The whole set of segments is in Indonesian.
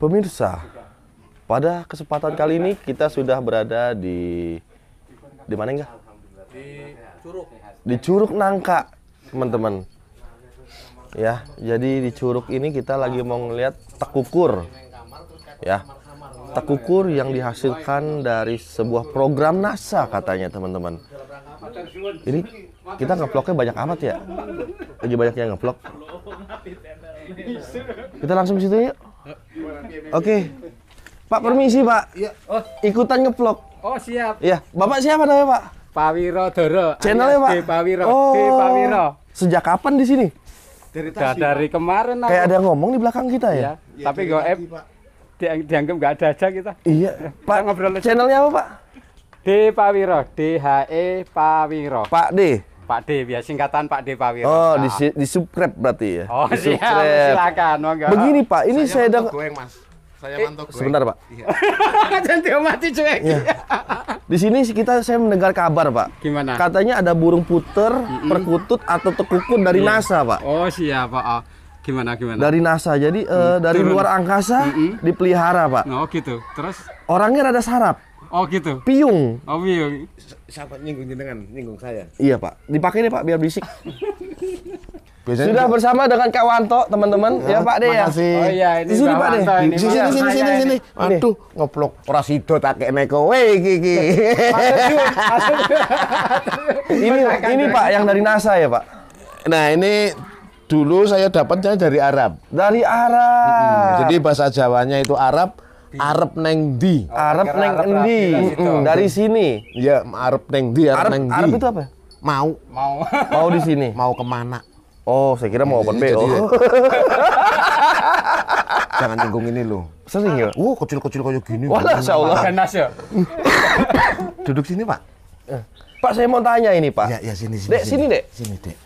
Pemirsa, pada kesempatan kali ini kita sudah berada di di mana enggak? Di Curug. Di Curug Nangka, teman-teman. Ya, jadi di Curug ini kita lagi mau ngeliat tekukur. Ya. Tekukur yang dihasilkan dari sebuah program NASA katanya, teman-teman. Ini kita ngevlognya banyak amat ya. Lagi banyak yang ngevlog. Kita langsung ke situ yuk. Oke. Pak permisi, Pak. Iya. Oh, ikutan ngevlog. Oh, siap. Iya. Bapak siapa namanya, Pak? Pak Wiro Doro. Channelnya, Pak? Pak Pawiro. Oh. Pawiro. Sejak kapan di sini? Dari Dari kemarin aku. ada yang ngomong di belakang kita ya. ya Tapi gak eh, di, dianggap gak ada aja kita. Iya. Pak, ngobrol. Channelnya apa, Pak? D Pawiro, D H E Wiro. Pak D. Pak D biasa singkatan Pak D Pak Wiro. Oh, di, ah. di subscribe berarti ya. Oh, di iya, siap, silakan. Monggo. Begini Pak, ini saya, saya sedang goeng, Mas. Saya eh, mantuk. Sebentar, Pak. Iya. mati cuek. Ya. Di sini kita saya mendengar kabar, Pak. Gimana? Katanya ada burung puter, mm -mm. perkutut atau tekukut dari yeah. NASA, Pak. Oh, siap, Pak. Oh gimana gimana dari NASA jadi hmm, uh, dari turun. luar angkasa hmm, hmm. dipelihara pak oh gitu terus orangnya rada sarap Oh gitu. Piung. Oh piung. Siapa nyinggung jenengan, nyinggung saya. Iya pak. Dipakai nih pak biar berisik. Biasanya Sudah bersama dengan Kak Wanto, teman-teman. Ya, ya Pak deh ya. Makasih. Oh iya, ini sini Pak deh. Sini sini sini sini sini. Aduh, ngoplok. Ora sido tak kene kowe iki iki. Ini ini Pak yang dari NASA ya, Pak. Nah, ini dulu saya dapatnya dari Arab. Dari Arab. Hmm, jadi bahasa Jawanya itu Arab, Arab neng oh, di. Oh, Arab neng di, Dari sini. Ya, Arab neng di, Arab, neng di. Arab itu apa? Mau. Mau. mau di sini. Mau kemana? Oh, saya kira mau iya, open BO. Jangan nyinggung ini lo. Sering ya? Wow, kecil-kecil kayak gini. Wah, Masya Allah. Ganas ya? Duduk sini, Pak. Eh, Pak, saya mau tanya ini, Pak. Ya, ya sini, sini. Dek, sini, Dek. Sini, Dek.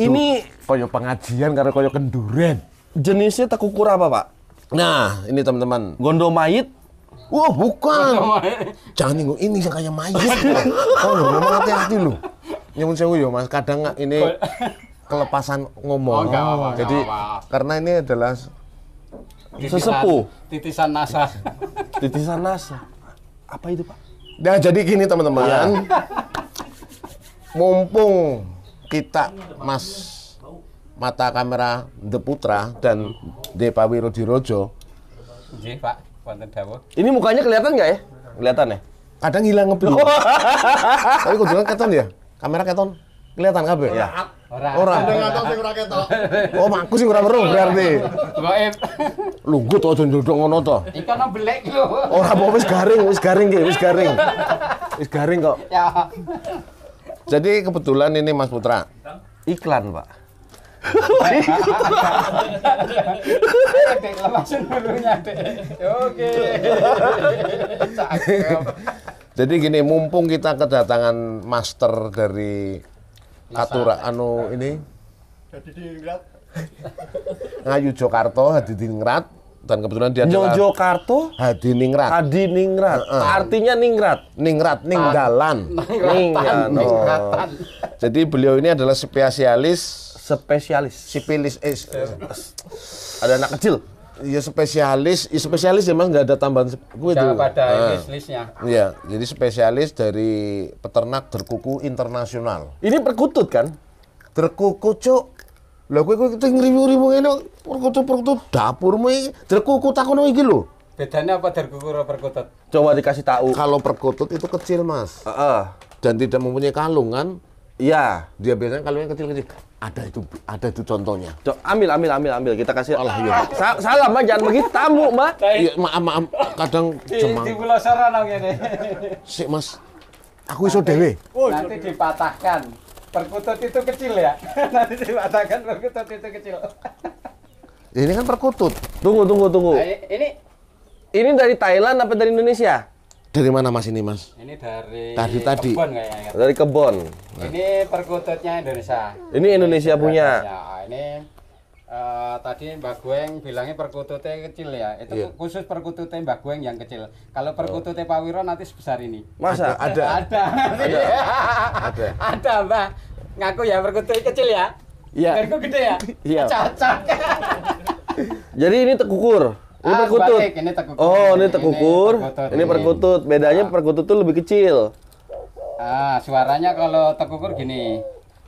ini koyo pengajian karena koyo kenduren. Jenisnya tekukura apa, Pak? Nah, ini teman-teman. Gondo mayit. Wah, oh, bukan. Jangan ninggung ini yang kayak mayit. oh, lu memang hati-hati lu. Nyumun sewu ya, Mas. Kadang ini kelepasan ngomong. Oh, apa, Jadi karena ini adalah sesepuh. Titisan NASA. titisan NASA. Apa itu, Pak? Nah, jadi gini teman-teman. Iya. Mumpung kita Mas mata kamera The Putra dan Depa Wirodirojo. Nggih, Pak. Wonten dawuh. Ini mukanya kelihatan nggak ya? Kelihatan ya? Kadang hilang ngeblur. Oh. Tapi kok bilang keton ya? Kamera keton. Kelihatan nggak kabeh ya? Ora. Ora. Orang. Orang. orang Orang. Oh, aku sih ora weruh berarti. Gaib. Lungguh to aja ndodok ngono to. Ikan nang belek lho. Ora apa wis garing, wis garing ki, wis garing. Wis garing kok. Ya. Jadi kebetulan ini Mas Putra. Iklan, Pak. Oke. Jadi gini, mumpung kita kedatangan master dari Katura anu ini Hadi Ngayu Jokarto Hadi Ningrat dan kebetulan dia adalah Jokarto Hadi Ningrat Hadi Ningrat artinya Ningrat Ningrat ah. Ninggalan Ningrat. Jadi beliau ini adalah spesialis spesialis sipilis eh, ada anak kecil ya spesialis ya spesialis ya mas nggak ada tambahan gue itu pada nah. list listnya iya jadi spesialis dari peternak terkuku internasional ini perkutut kan terkuku cuk lah gue gue itu review ribu ini perkutut perkutut dapurmu ini berkuku takon iki lo bedanya apa terkuku atau perkutut coba dikasih tahu kalau perkutut itu kecil mas uh -uh. dan tidak mempunyai kalung kan iya dia biasanya kalungnya kecil kecil ada itu ada itu contohnya Cok, ambil ambil ambil ambil kita kasih Allah ya Sa salah mbak jangan begitu tamu mbak iya maaf maaf kadang cuma di sarang ini sih mas aku iso dewi. Oh, nanti dipatahkan perkutut itu kecil ya nanti dipatahkan perkutut itu kecil ini kan perkutut tunggu tunggu tunggu nah, ini ini dari Thailand apa dari Indonesia dari mana Mas ini Mas? Ini dari tadi tadi. Kebon kayaknya. Dari kebon. Nah. Ini perkututnya Indonesia. Ini Indonesia, ini punya. Ini uh, eh, tadi Mbak Gueng bilangnya perkututnya kecil ya. Itu iya. khusus perkututnya Mbak Gueng yang kecil. Kalau perkututnya Pak Wiro nanti sebesar ini. Masa ada? Ada. Ada. ada. ada Mbak. Ngaku ya perkututnya kecil ya. Iya. Yeah. gede ya. Iya. Cocok. Jadi ini tekukur. Ini ah, oh, perkutut. ini tekukur. Oh, ini tekukur. Ini perkutut. Ini perkutut. Bedanya ah. perkutut tuh lebih kecil. Ah, suaranya kalau tekukur gini.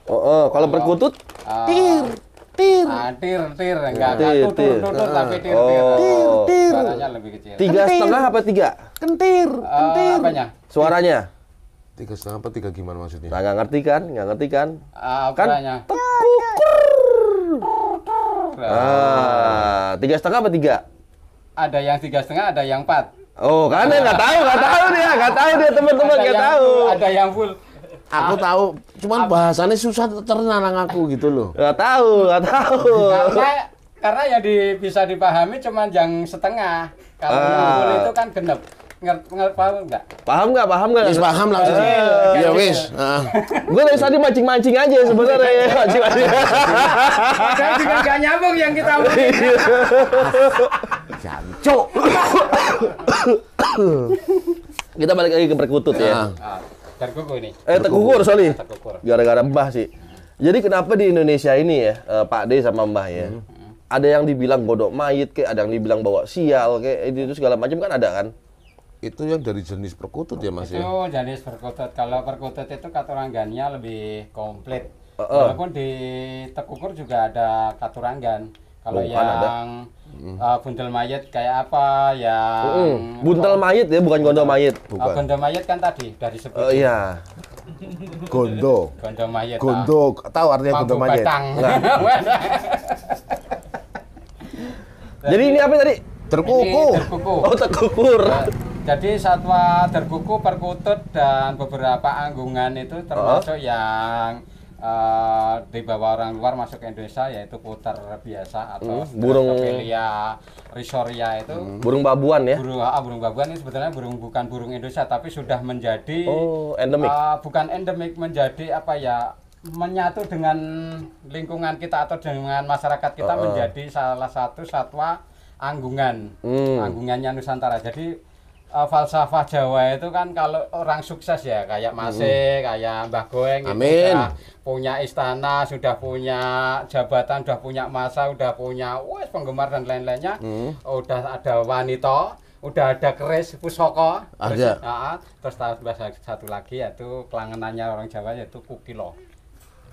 Oh, oh. kalau perkutut ah. tir tir. Ah, tir tir enggak tir, tutur, tir. tutur, ah. tapi tir oh. tir. Tir Suaranya lebih kecil. Tiga kentir. setengah apa tiga? Kentir, kentir. Uh, apanya? Suaranya. Tiga setengah apa tiga gimana maksudnya? Nah, nggak ngerti kan? Nggak ngerti kan? Uh, kan tekukur. Ah, tiga setengah apa tiga? ada yang tiga setengah, ada yang empat. Oh, karena nggak tahu, nggak tahu dia, nggak tahu dia teman-teman nggak tahu. Ada yang full. Aku tahu, cuman bahasannya susah tercerna aku gitu loh. Nggak tahu, nggak tahu. Karena karena yang di, bisa dipahami cuman yang setengah. Kalau ah. yang full itu kan genep. Nggak, paham nggak? Paham nggak? Paham nggak? paham lah. Eh, iya ya wis. Uh. Ah. Gue dari tadi mancing-mancing aja sebenarnya ya. Mancing-mancing. Saya juga nggak nyambung yang kita mau. Janco. Kita balik lagi ke perkutut ya. Ah. Ah, terkukur ini. Eh terkukur sorry. Gara-gara Mbah sih. Jadi kenapa di Indonesia ini ya eh, Pak D sama Mbah ya? Hmm. Ada yang dibilang bodoh mayit kayak ada yang dibilang bawa sial kayak itu segala macam kan ada kan? Itu yang dari jenis perkutut ya Mas itu ya? jenis perkutut. Kalau perkutut itu katuranggannya lebih komplit. Uh, uh. Walaupun di Tekukur juga ada katuranggan. Kalau oh, yang ada. Hmm. Uh, buntel mayat kayak apa ya yang mm -hmm. buntel mayat ya bukan gondol mayat. Uh, bukan. Uh, gondol mayat kan tadi dari sebut. Uh, oh, iya. Gondo. Gondo mayat. Gondo. Ah. Tahu artinya Mampu gondo mayat iya. jadi ini apa tadi? Terkuku. terkuku. Oh, terkukur. Nah, jadi satwa terkuku perkutut dan beberapa anggungan itu termasuk uh -huh. yang uh, dibawa orang luar masuk ke Indonesia yaitu puter biasa atau hmm, burung Stopelia risoria itu hmm. burung babuan ya burung ah, burung babuan ini sebetulnya burung bukan burung Indonesia tapi sudah menjadi oh endemik uh, bukan endemik menjadi apa ya menyatu dengan lingkungan kita atau dengan masyarakat kita uh -uh. menjadi salah satu satwa anggungan hmm. anggungannya Nusantara jadi uh, falsafah Jawa itu kan kalau orang sukses ya kayak Masih, hmm. E, kayak Mbah Goeng gitu, Sudah punya istana, sudah punya jabatan, sudah punya masa, sudah punya wes penggemar dan lain-lainnya. Hmm. Udah ada wanita, udah ada keris pusoko. Ada. Ah, ah. Terus, ya, terus bahasa satu lagi yaitu kelangenannya orang Jawa yaitu kukilo.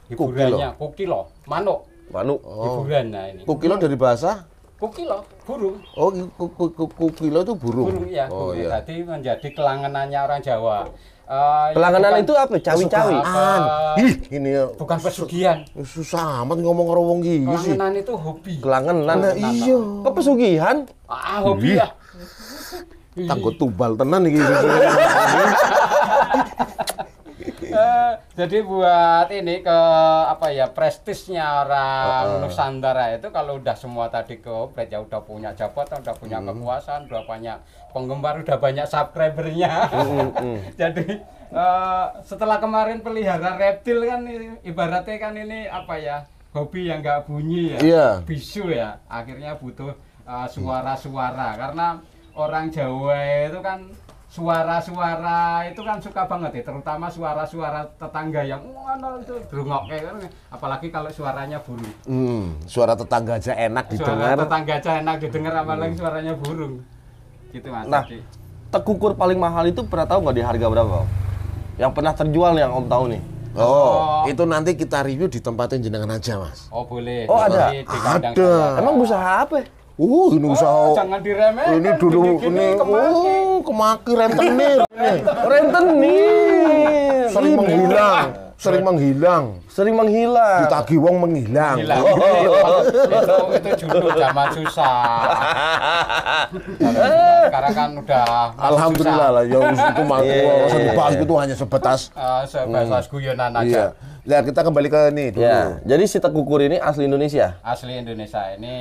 Hiburannya kukilo, kukilo manuk. Manuk. Oh. Hiburan nah ini. Kukilo dari bahasa Kukilo, burung. Oh, kukilo itu burung. Burung ya, oh, burung. Iya. Tadi nah, menjadi kelangenannya orang Jawa. Uh, eh, Kelangenan itu apa? Cawi-cawi. Eh, ih, ini ya. bukan pesugihan. Susah amat ngomong orang wong iki sih. Kelangenan itu hobi. Kelangenan. Nah, nah, iya. Kepesugihan? Iya. Ah, hobi ya. Tanggo tumbal tenan iki. Eh, jadi buat ini ke apa ya prestisnya orang uh, uh. Nusantara itu kalau udah semua tadi ke ya udah punya jabatan, udah punya hmm. kekuasaan, udah banyak penggemar, udah banyak subscribernya. Hmm, hmm. jadi uh, setelah kemarin pelihara reptil kan ibaratnya kan ini apa ya hobi yang nggak bunyi ya, yeah. bisu ya. Akhirnya butuh eh, suara-suara uh, suara -suara. karena orang Jawa itu kan suara-suara itu kan suka banget ya terutama suara-suara tetangga yang ngono itu kan. apalagi kalau suaranya burung hmm, suara tetangga aja enak didengar suara tetangga aja enak didengar hmm. apalagi hmm. suaranya burung gitu mas nah Adi. tekukur paling mahal itu pernah tahu nggak di harga berapa yang pernah terjual yang om tahu nih Oh, oh, itu nanti kita review di tempatnya jenengan aja, Mas. Oh, boleh. Oh, ada. Di ada. Emang usaha apa? Uh, ini oh, usaha. Oh, jangan diremehkan. Ini dulu ini Oh, kemaki rentenir. rentenir. Sering menghilang, sering menghilang sering menghilang. Ditagi wong menghilang. Oh, oh, itu, itu judul zaman susah. Sekarang kan udah Alhamdulillah lah ya itu mah iya, sebebas iya, iya. itu hanya sebatas uh, sebatas hmm. guyonan aja. lihat Ya, kita kembali ke ini dulu. Ya. Jadi si tekukur ini asli Indonesia. Asli Indonesia. Ini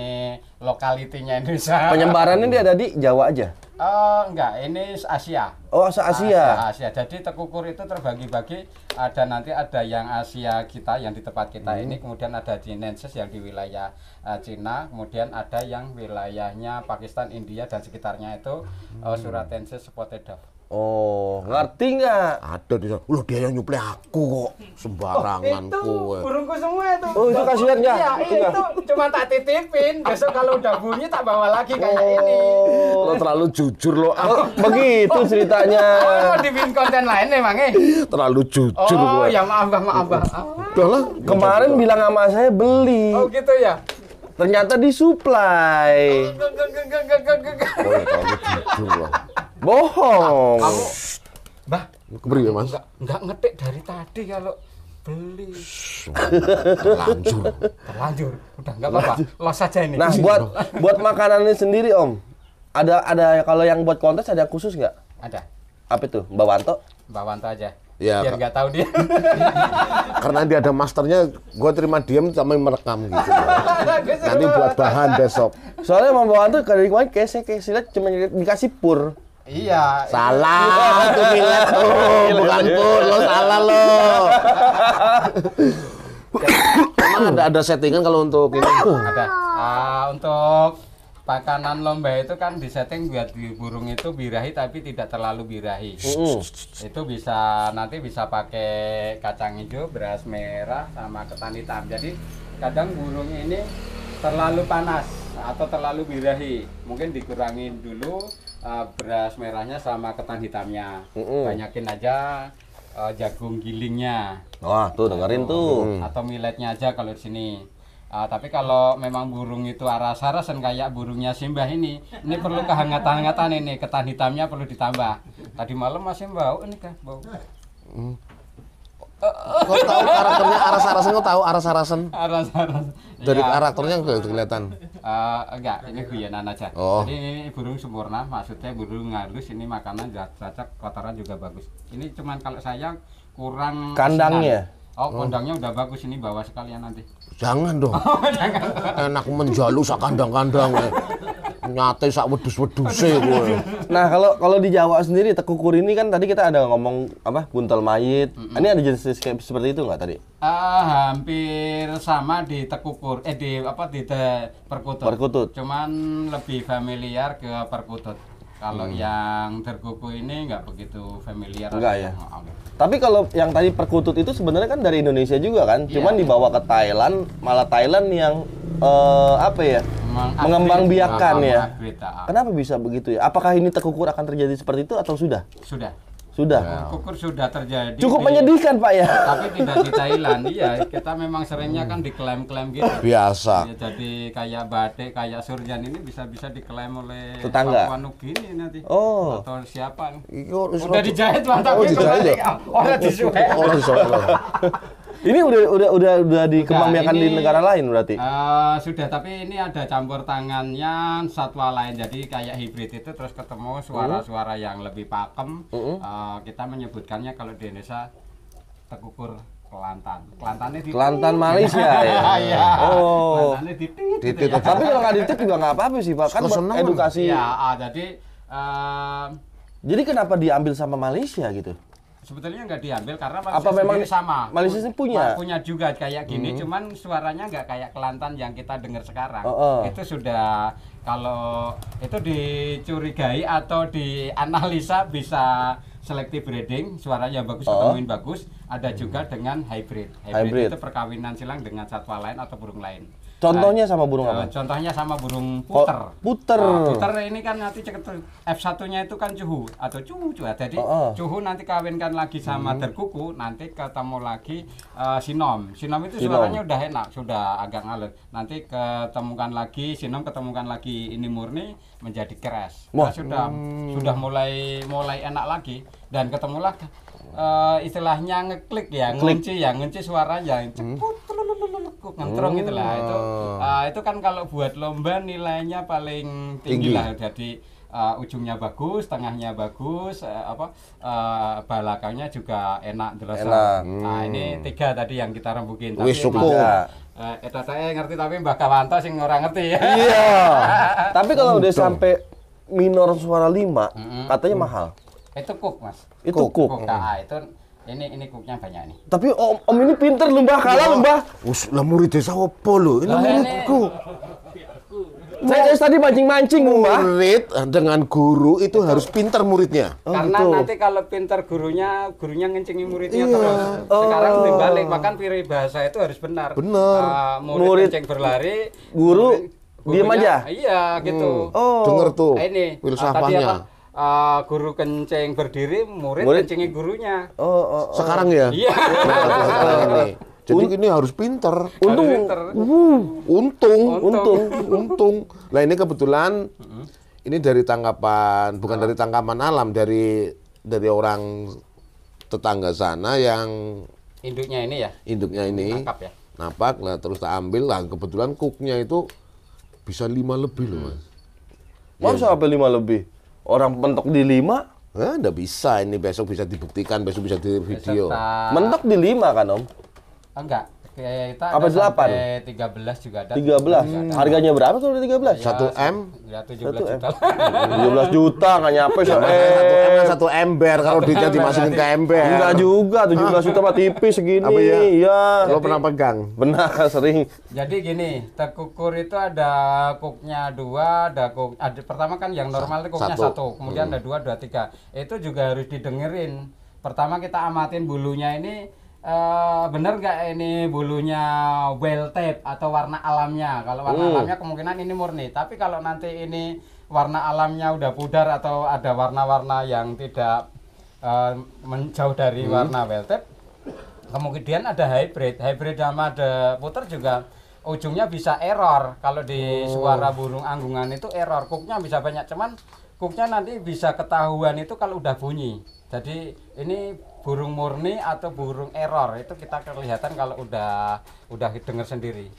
lokalitinya Indonesia. Penyebarannya dia ada di Jawa aja. Uh, enggak, ini Asia. Oh, se Asia. Asia. Asia. Jadi tekukur itu terbagi-bagi ada nanti ada yang Asia gitu kita yang di tempat kita hmm. ini kemudian ada Chinensis yang di wilayah uh, Cina kemudian ada yang wilayahnya Pakistan India dan sekitarnya itu eh, hmm. uh, Suratensis Spotted Dove Oh, ngerti nggak? Ada di sana. Loh, dia yang nyuplai aku kok. Sembarangan oh, itu kue. burungku semua itu. Oh, itu kasihan ya? Iya, itu, Enggak. cuma tak titipin. Besok kalau udah bunyi tak bawa lagi kayak oh, ini. Lo terlalu jujur lo. Ah, oh, begitu ceritanya. Oh, dibikin konten lain emangnya? Eh? Terlalu jujur oh, gue. Oh, ya maaf, Bang, maaf, Bang. Udahlah, kemarin bilang sama saya beli. Oh, gitu ya? Ternyata disuplai. Oh, terlalu oh, ya, jujur loh. Bohong. Mbah, beri ya mas? Enggak, enggak ngetik dari tadi kalau beli. Terlanjur. Terlanjur. Udah enggak apa-apa. Los saja ini. Nah, buat buat makanannya sendiri, Om. Ada ada kalau yang buat kontes ada khusus enggak? Ada. Apa itu? Mbak Wanto? Mbak Wanto aja. Ya, biar nggak tahu dia. karena dia ada masternya, gue terima diam sampai merekam gitu. Nanti buat bahan besok. Soalnya Mbak Wanto kadang-kadang kese kese cuma dikasih pur. Iya. Salah iya. itu pilek lo, iya, iya, bukan pun lo salah lo. Emang ada ada settingan kalau untuk ini? Ada. Ah untuk makanan lomba itu kan disetting buat burung itu birahi tapi tidak terlalu birahi. Itu bisa nanti bisa pakai kacang hijau, beras merah sama ketan hitam. Jadi kadang burung ini terlalu panas atau terlalu birahi. Mungkin dikurangin dulu uh, beras merahnya sama ketan hitamnya. Mm -hmm. Banyakin aja uh, jagung gilingnya. Wah, tuh dengerin atau, tuh. Atau miletnya aja kalau di sini. Uh, tapi kalau memang burung itu arah arasan kayak burungnya Simbah ini, ini perlu kehangatan-hangatan ini, ketan hitamnya perlu ditambah. Tadi malam masih bau ini kan, bau. Hmm kau tahu karakternya aras arasan, kau tahu aras arasan. Aras arasan. Dari ya. karakternya udah kelihatan. Uh, enggak, ini guyonan aja. Oh. Jadi ini burung sempurna, maksudnya burung ngarus ini makanan cocok, kotoran juga bagus. Ini cuman kalau saya kurang kandangnya. Senang. Oh, kandangnya udah bagus ini bawa sekalian nanti. Jangan dong. Oh, jangan. Enak menjalu sakandang-kandang. nyate sak wedus wedus Nah, kalau kalau di Jawa sendiri tekukur ini kan tadi kita ada ngomong apa? Buntal mayit. Mm -mm. Ini ada jenis kayak seperti itu nggak tadi? Uh, hampir sama di tekukur eh di apa di eh, perkutut. Perkutut. Cuman lebih familiar ke perkutut. Kalau hmm. yang terkuku ini nggak begitu familiar. Enggak ya. Oh, Tapi kalau yang tadi perkutut itu sebenarnya kan dari Indonesia juga kan, yeah. cuman dibawa ke Thailand, malah Thailand yang uh, apa ya? mengembang biakan ya. Ah. Kenapa bisa begitu ya? Apakah ini terkukur akan terjadi seperti itu atau sudah? Sudah. Sudah. Nah. Kukur sudah terjadi. Cukup di, menyedihkan Pak ya. Tapi tidak di Thailand, iya. Kita memang seringnya kan diklaim-klaim gitu. Biasa. Ya, jadi kayak batik kayak Surjan ini bisa-bisa diklaim oleh tetangga Papua ini nanti. Oh. Atau siapa? Iya, oh, oh, sudah Udah dijahit mantap oh, ya? Orang oh, Orang disuai. Ini udah udah udah udah dikembangbiakan di negara lain berarti. Uh, sudah, tapi ini ada campur tangannya satwa lain. Jadi kayak hibrid itu terus ketemu suara-suara yang lebih pakem. Uh -uh. Uh, kita menyebutkannya kalau di Indonesia tekukur Kelantan. Kelantan di Kelantan Malaysia ya. Iya. Oh. Kelantannya gitu ya. Tapi kalau nggak ditit juga nggak apa-apa sih, bahkan buat edukasi. Ya, uh, jadi uh, jadi kenapa diambil sama Malaysia gitu? sebetulnya nggak diambil karena Malaysia apa memang sama Malaysia punya punya juga kayak gini hmm. cuman suaranya nggak kayak Kelantan yang kita dengar sekarang oh, oh. itu sudah kalau itu dicurigai atau dianalisa bisa selective breeding suaranya bagus oh. atau bagus ada juga hmm. dengan hybrid. hybrid hybrid itu perkawinan silang dengan satwa lain atau burung lain Contohnya sama burung eh, apa? Contohnya sama burung puter. puter. Nah, puter ini kan nanti F1-nya itu kan cuhu atau cuhu juga. Jadi oh, oh. cuhu nanti kawinkan lagi sama hmm. terkuku, nanti ketemu lagi uh, sinom. Sinom itu sinom. suaranya udah enak, sudah agak ngalir. Nanti ketemukan lagi sinom, ketemukan lagi ini murni menjadi keras. Nah, sudah hmm. sudah mulai mulai enak lagi dan ketemulah uh, istilahnya ngeklik ya, ngunci ya, ngunci suaranya. Ceput hmm nongkrong gitulah itu uh, itu kan kalau buat lomba nilainya paling tinggi, tinggi. lah jadi uh, ujungnya bagus, tengahnya bagus, uh, apa uh, ah, balakangnya juga enak terasa. Nah, hmm. Nah ini tiga tadi yang kita rembukin. tapi eh, itu Uh, saya ngerti tapi Mbak Kawanto sih orang ngerti ya. Iya. tapi kalau udah sampai minor suara lima, mm -hmm. katanya mm. mahal. Itu kuk mas. Itu kuk. kuk. kuk. Nah, itu ini ini kuknya banyak nih tapi om om ini pinter lho mbah kalah iya. lho mbah us lah murid desa apa lho ini muridku saya tadi mancing-mancing mbah murid dengan guru itu harus pinter muridnya oh, karena gitu. nanti kalau pinter gurunya gurunya ngencingi muridnya iya. terus oh. sekarang dibalik Bahkan pilih bahasa itu harus benar benar uh, murid, murid berlari guru murid, Diem aja. Iya, gitu. Hmm. Oh. denger tuh. Nah, ini. Ah, Filsafatnya. Uh, uh, guru kencing berdiri, murid, murid kencingi gurunya. Oh, oh, oh. Sekarang ya? Iya. Sekarang oh, ini. Oh, oh, Jadi ini harus pinter. Untung, Uh, untung, untung, untung. Nah ini kebetulan ini dari tangkapan, bukan oh. dari tangkapan alam, dari dari orang tetangga sana yang induknya ini ya. Induknya ini. Nangkap ya. Nampak lah terus tak ambil lah. Kebetulan cooknya itu bisa lima lebih loh mas. Masa ya. apa lima lebih? orang mentok di lima Eh, nggak bisa ini besok bisa dibuktikan, besok bisa di video. Mentok di lima kan om? Enggak, kita iya, iya, apa delapan tiga belas juga ada tiga belas hmm. harganya berapa tuh tiga belas iya, satu m ya, satu juta tujuh belas juta nggak nyampe satu m satu ember kalau duitnya dimasukin ke ember enggak juga tujuh belas juta mah tipis segini apa ya? lo pernah pegang benar sering jadi gini tekukur itu ada kuknya dua ada kuk ada pertama kan yang normal itu satu, kemudian hmm. ada dua dua tiga itu juga harus didengerin pertama kita amatin bulunya ini Eh, bener gak ini bulunya well tape atau warna alamnya kalau warna hmm. alamnya kemungkinan ini murni tapi kalau nanti ini warna alamnya udah pudar atau ada warna-warna yang tidak uh, eh, menjauh dari hmm. warna well tape kemudian ada hybrid hybrid sama ada puter juga ujungnya bisa error kalau di oh. suara burung anggungan itu error kuknya bisa banyak cuman kuknya nanti bisa ketahuan itu kalau udah bunyi jadi ini burung murni atau burung error itu kita kelihatan kalau udah udah dengar sendiri.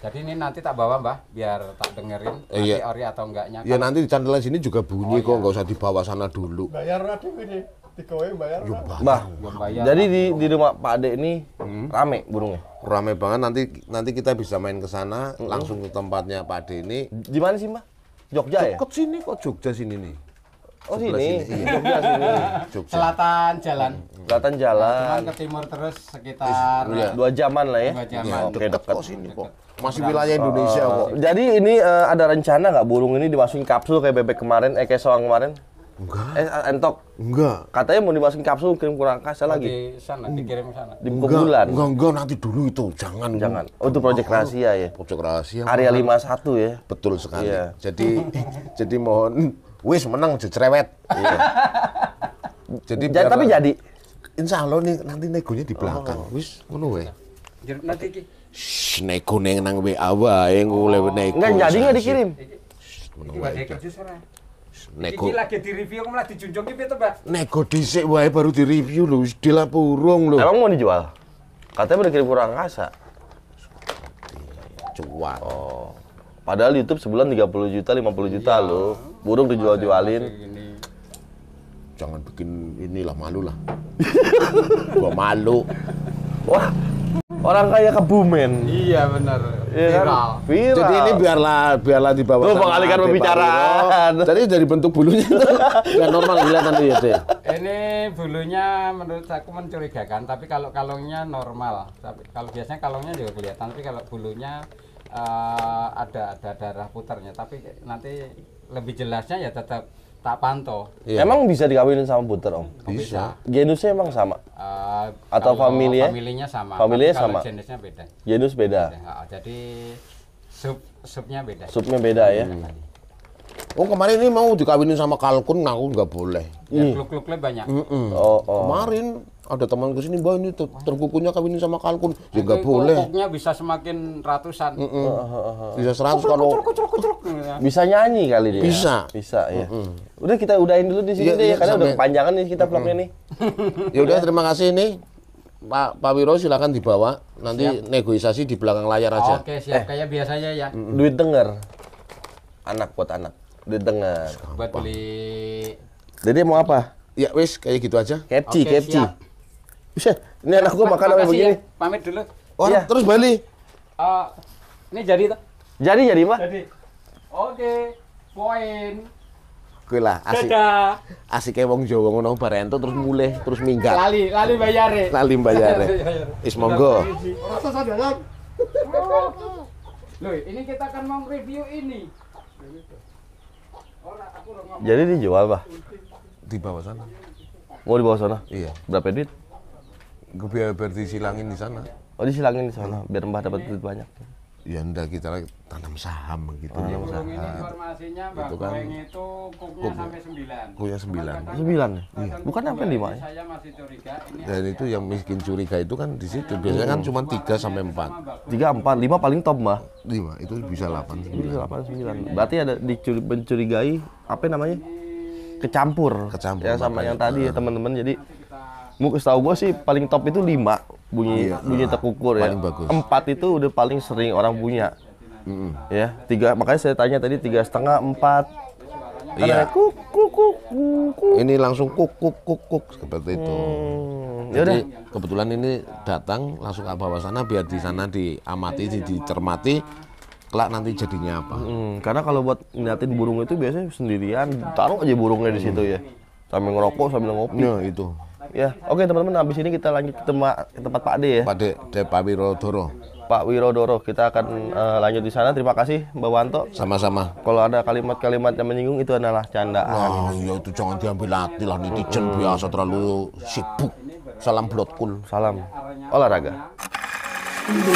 Jadi ini nanti tak bawa mbah biar tak dengerin eh, nanti iya. ori atau enggaknya. Iya nanti di candelan sini juga bunyi oh, kok iya. nggak usah dibawa sana dulu. Bayar lagi ini dikowe bayar. Yo, mbah. bayar. Jadi di, di rumah Pak Ade ini hmm? rame burungnya. Rame banget nanti nanti kita bisa main ke sana hmm. langsung ke tempatnya Pak Ade ini. Di mana sih mbah? Jogja Cukup ya? dekat sini kok Jogja sini nih. Oh sini, sini. Jogja sini. Jogja. Selatan jalan. Selatan jalan. Cuman ke timur terus sekitar ya. dua jaman lah ya. Dua jaman. Ya, Oke, okay, dekat. kok sini kok. Masih nah, wilayah oh. Indonesia uh, kok. Jadi ini uh, ada rencana nggak burung ini dimasukin kapsul kayak bebek kemarin, eh kayak soang kemarin? Enggak. Eh, eh entok. Enggak. Katanya mau dimasukin kapsul kirim kurang angkasa lagi. Di sana, dikirim sana. Di enggak, bulan. Enggak, enggak, nanti dulu itu. Jangan. Jangan. Oh, itu proyek rahasia ya. Proyek rahasia. Area 51 ya. Betul sekali. Iya. Jadi jadi mohon wis menang jecerewet. iya. Jadi biar, tapi jadi insya Allah nih nanti negonya di belakang. Oh. Wis ngono wae. Ya, nanti iki nego neng nang WA wae ngule boleh nego. Nggak jadi nggak dikirim. Menunggu wae. Nego. Iki lagi direview kok lagi dijunjung gitu, piye Nego dhisik wae baru direview loh, wis dilapurung loh. Emang mau dijual? Katanya udah kirim kurang asa. Cuan. Oh. Padahal YouTube sebulan 30 juta, 50 juta iya. loh. Burung dijual-jualin. Jangan bikin inilah malu lah. Gua malu. Wah, orang kaya kebumen. Iya benar. Iya, kan? viral. Kan? viral. Jadi ini biarlah biarlah di bawah. Tuh mengalihkan pembicaraan. Jadi dari bentuk bulunya nggak normal kelihatan ya Ini bulunya menurut aku mencurigakan, tapi kalau kalungnya normal. Tapi kalau biasanya kalungnya juga kelihatan, tapi kalau bulunya uh, ada ada darah putarnya tapi nanti lebih jelasnya ya tetap tak pantau. Iya. Emang bisa dikawinin sama puter om? Bisa. Genusnya emang sama? Uh, Atau familinya? Familinya sama. Familinya sama. Jenisnya beda. Genus beda. beda. Oh, jadi sub subnya beda. Subnya beda ya. Hmm. Oh kemarin ini mau dikawinin sama kalkun, aku nggak boleh. Ya, kluk-kluknya banyak. Mm -mm. Oh, oh. Kemarin ada teman ke sini, "Mbak, ini ter terkukunya kawinin sama kalkun." Ya boleh. Kokoknya bisa semakin ratusan. Mm -mm. Bisa seratus kalau kucur, kucur, kucur, gitu ya. Bisa nyanyi kali dia. Bisa. Bisa ya. Mm -mm. Udah kita udahin dulu di sini ya, deh ya, karena sampai... udah kepanjangan nih kita vlognya mm -mm. nih. ya udah terima kasih nih. Pak Pak Wiro silakan dibawa nanti siap. negosiasi di belakang layar aja. Oke, siap eh. kayak biasanya ya. Mm -mm. Duit denger. Anak buat anak. Duit denger. Buat beli. Jadi mau apa? Ya wis kayak gitu aja. Kepci, kepci. Bisa, ini anak gua makan apa begini? Ya. Pamit dulu. Oh, iya. terus Bali. Uh, ini jadi tak? Jadi jadi, Pak. Jadi. Oke, poin. Kuwi lah asik. Dadah. Asike wong Jawa ngono barento terus mulih, terus minggat. Lali, lali bayare. Lali bayare. Is monggo. Rasa sadaran. Loh, ini kita akan mau review ini. Oh, nah, jadi dijual, Pak? Di bawah sana. Iya. Mau di bawah sana? Iya. Berapa duit? Gue biar, biar disilangin di sana. Oh disilangin di sana, biar mbah dapat duit banyak. Ya ndak kita tanam saham begitu. Tanam gitu. saham. Informasinya Mbak gitu kan. itu kan, itu kuknya sampai sembilan. Kuknya sembilan. Sembilan ya? Iya. Bukan sampai lima ya? Saya masih curiga. Ini Dan itu yang miskin curiga itu kan di situ. Iya. Biasanya kan oh. cuma tiga sampai empat. Tiga empat lima paling top mbah. Lima itu bisa delapan sembilan. Bisa delapan sembilan. Berarti ada dicuri, mencurigai apa namanya? Kecampur. Kecampur. Ya sama yang tadi ya teman-teman. Jadi setahu gue sih paling top itu lima bunyi iya, bunyi tekukur ya. bagus. Empat itu udah paling sering orang punya. Mm-hmm. Ya, tiga makanya saya tanya tadi tiga setengah empat. Iya. Kuk, kuk, kuk, kuk, Ini langsung kuk kuk kuk kuk seperti itu. Hmm, Jadi yaudah. kebetulan ini datang langsung ke bawah sana biar di sana diamati, dicermati kelak nanti jadinya apa. Hmm, karena kalau buat ngeliatin burung itu biasanya sendirian, taruh aja burungnya di situ ya. hmm. ya. Sambil ngerokok, sambil ngopi. Ya, itu. Ya, oke teman-teman, habis ini kita lanjut ke tempat, ke tempat Pak Ade ya. Pak Ade, De, Pak Wirodoro. Pak Wirodoro, kita akan uh, lanjut di sana. Terima kasih, Mbak Wanto. Sama-sama. Kalau ada kalimat-kalimat yang menyinggung itu adalah candaan. Wah, ya itu jangan diambil hati lah netizen mm -hmm. biasa terlalu sibuk. Salam blotkul. Salam olahraga. Baby,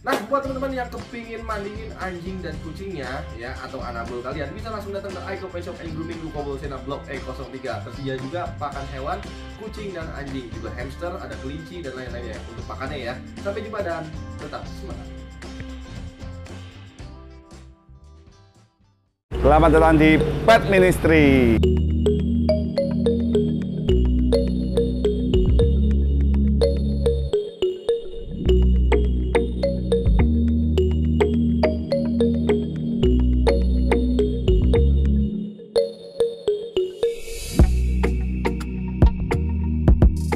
Nah, buat teman-teman yang kepingin mandiin anjing dan kucingnya ya atau bulu kalian bisa langsung datang ke Aiko Pet Shop and Grooming Ruko Bolsena Blok E03. Tersedia juga pakan hewan, kucing dan anjing, juga hamster, ada kelinci dan lain-lainnya ya, untuk pakannya ya. Sampai jumpa dan tetap semangat. Selamat datang di Pet Ministry.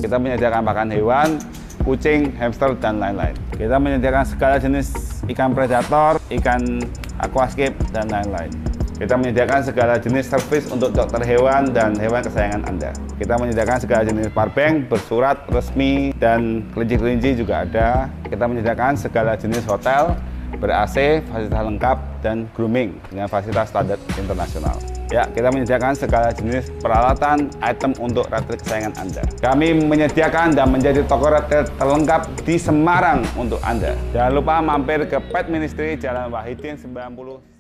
Kita menyediakan pakan hewan, kucing, hamster, dan lain-lain. Kita menyediakan segala jenis ikan predator, ikan aquascape, dan lain-lain. Kita menyediakan segala jenis servis untuk dokter hewan dan hewan kesayangan Anda. Kita menyediakan segala jenis parbank, bersurat, resmi, dan kelinci-kelinci juga ada. Kita menyediakan segala jenis hotel, ber-AC, fasilitas lengkap, dan grooming dengan fasilitas standar internasional. Ya, kita menyediakan segala jenis peralatan, item untuk retret kesayangan Anda. Kami menyediakan dan menjadi toko retret terlengkap di Semarang untuk Anda. Jangan lupa mampir ke Pet Ministry Jalan Wahidin 90